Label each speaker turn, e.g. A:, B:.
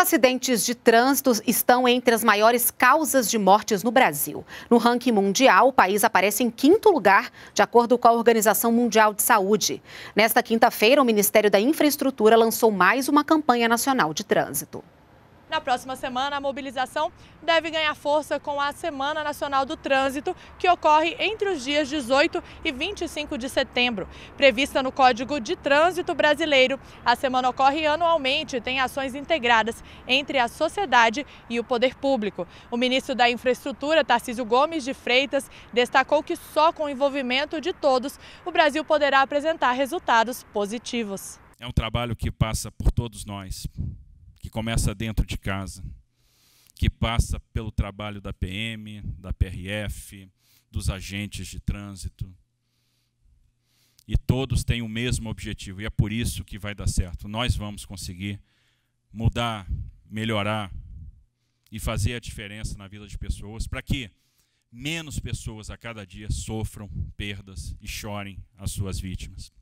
A: acidentes de trânsito estão entre as maiores causas de mortes no Brasil. No ranking mundial, o país aparece em quinto lugar, de acordo com a Organização Mundial de Saúde. Nesta quinta-feira, o Ministério da Infraestrutura lançou mais uma campanha nacional de trânsito.
B: Na próxima semana, a mobilização deve ganhar força com a Semana Nacional do Trânsito, que ocorre entre os dias 18 e 25 de setembro. Prevista no Código de Trânsito Brasileiro, a semana ocorre anualmente e tem ações integradas entre a sociedade e o poder público. O ministro da Infraestrutura, Tarcísio Gomes de Freitas, destacou que só com o envolvimento de todos o Brasil poderá apresentar resultados positivos.
C: É um trabalho que passa por todos nós, que começa dentro de casa, que passa pelo trabalho da PM, da PRF, dos agentes de trânsito. E todos têm o mesmo objetivo, e é por isso que vai dar certo. Nós vamos conseguir mudar, melhorar e fazer a diferença na vida de pessoas para que menos pessoas a cada dia sofram perdas e chorem as suas vítimas.